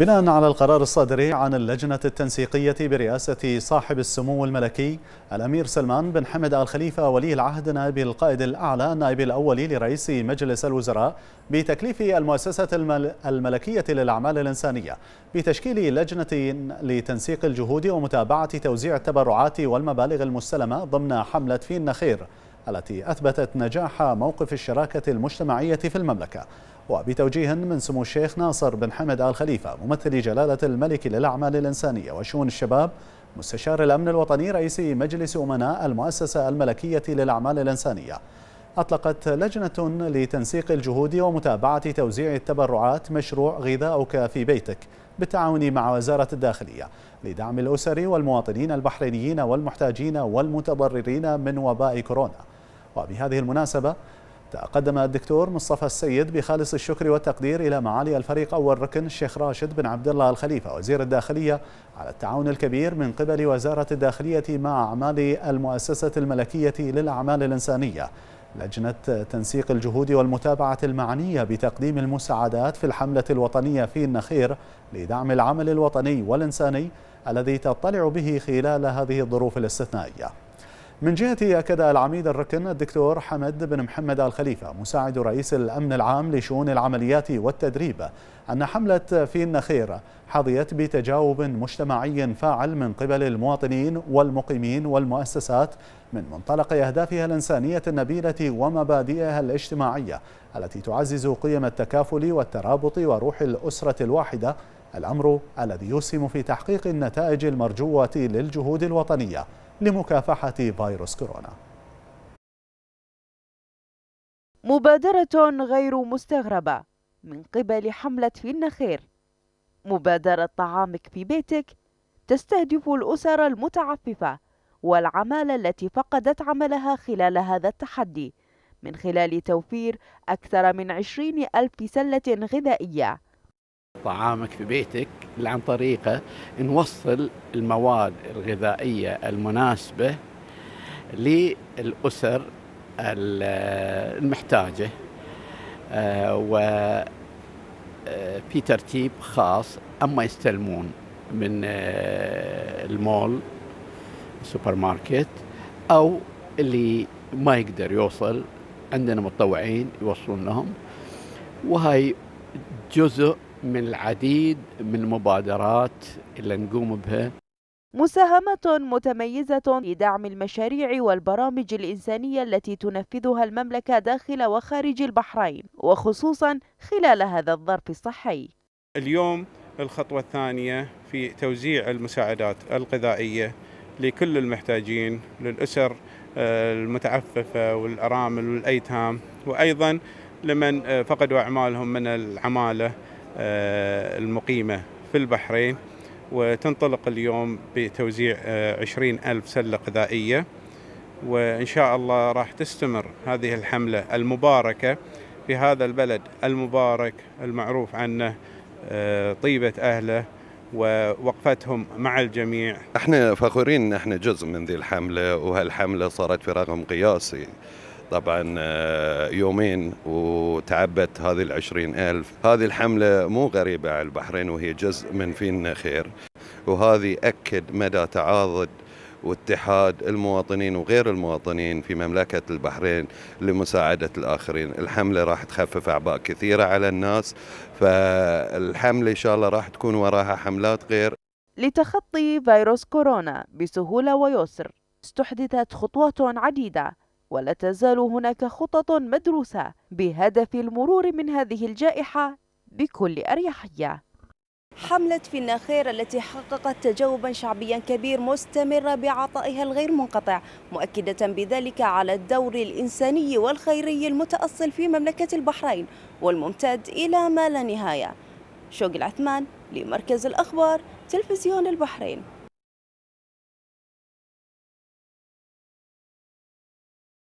بناء على القرار الصادر عن اللجنة التنسيقية برئاسة صاحب السمو الملكي الأمير سلمان بن حمد آل خليفة ولي العهد نائب القائد الأعلى النائب الأول لرئيس مجلس الوزراء بتكليف المؤسسة الملكية للأعمال الإنسانية بتشكيل لجنة لتنسيق الجهود ومتابعة توزيع التبرعات والمبالغ المستلمة ضمن حملة في النخير التي أثبتت نجاح موقف الشراكة المجتمعية في المملكة وبتوجيه من سمو الشيخ ناصر بن حمد آل خليفة ممثل جلالة الملك للأعمال الإنسانية وشؤون الشباب مستشار الأمن الوطني رئيس مجلس أمناء المؤسسة الملكية للأعمال الإنسانية أطلقت لجنة لتنسيق الجهود ومتابعة توزيع التبرعات مشروع غذاؤك في بيتك بالتعاون مع وزارة الداخلية لدعم الأسر والمواطنين البحرينيين والمحتاجين والمتضررين من وباء كورونا وبهذه المناسبة تقدم الدكتور مصطفى السيد بخالص الشكر والتقدير إلى معالي الفريق أول ركن الشيخ راشد بن عبد الله الخليفة وزير الداخلية على التعاون الكبير من قبل وزارة الداخلية مع أعمال المؤسسة الملكية للأعمال الإنسانية لجنة تنسيق الجهود والمتابعة المعنية بتقديم المساعدات في الحملة الوطنية في النخير لدعم العمل الوطني والإنساني الذي تطلع به خلال هذه الظروف الاستثنائية من جهته أكد العميد الركن الدكتور حمد بن محمد الخليفة مساعد رئيس الأمن العام لشؤون العمليات والتدريب أن حملة في النخير حظيت بتجاوب مجتمعي فاعل من قبل المواطنين والمقيمين والمؤسسات من منطلق أهدافها الإنسانية النبيلة ومبادئها الاجتماعية التي تعزز قيم التكافل والترابط وروح الأسرة الواحدة الأمر الذي يسهم في تحقيق النتائج المرجوة للجهود الوطنية لمكافحة فيروس كورونا مبادرة غير مستغربة من قبل حملة في النخير مبادرة طعامك في بيتك تستهدف الأسر المتعففة والعمالة التي فقدت عملها خلال هذا التحدي من خلال توفير أكثر من عشرين ألف سلة غذائية طعامك في بيتك عن طريقه نوصل المواد الغذائيه المناسبه للاسر المحتاجه آه، وفي آه، ترتيب خاص اما يستلمون من آه، المول سوبر ماركت او اللي ما يقدر يوصل عندنا متطوعين يوصلون لهم وهي جزء من العديد من المبادرات اللي نقوم بها مساهمة متميزة في دعم المشاريع والبرامج الإنسانية التي تنفذها المملكة داخل وخارج البحرين وخصوصا خلال هذا الظرف الصحي اليوم الخطوة الثانية في توزيع المساعدات الغذائية لكل المحتاجين للأسر آه، المتعففة والأرامل والأيتام وأيضا لمن آه، فقدوا أعمالهم من العمالة آه، المقيمة في البحرين وتنطلق اليوم بتوزيع آه، عشرين ألف سلة غذائية وإن شاء الله راح تستمر هذه الحملة المباركة في هذا البلد المبارك المعروف عنه آه، طيبة أهله ووقفتهم مع الجميع احنا فخورين ان احنا جزء من ذي الحمله وهالحمله صارت في رقم قياسي طبعا آه، يومين وتعبت هذه العشرين ألف هذه الحملة مو غريبة على البحرين وهي جزء من فينا خير وهذه أكد مدى تعاضد واتحاد المواطنين وغير المواطنين في مملكة البحرين لمساعدة الآخرين الحملة راح تخفف أعباء كثيرة على الناس فالحملة إن شاء الله راح تكون وراها حملات غير لتخطي فيروس كورونا بسهولة ويسر استحدثت خطوات عديدة ولا تزال هناك خطط مدروسة بهدف المرور من هذه الجائحة بكل أريحية حملة في الناخير التي حققت تجاوبا شعبيا كبير مستمرة بعطائها الغير منقطع مؤكدة بذلك على الدور الإنساني والخيري المتأصل في مملكة البحرين والممتد إلى ما لا نهاية شوق العثمان لمركز الأخبار تلفزيون البحرين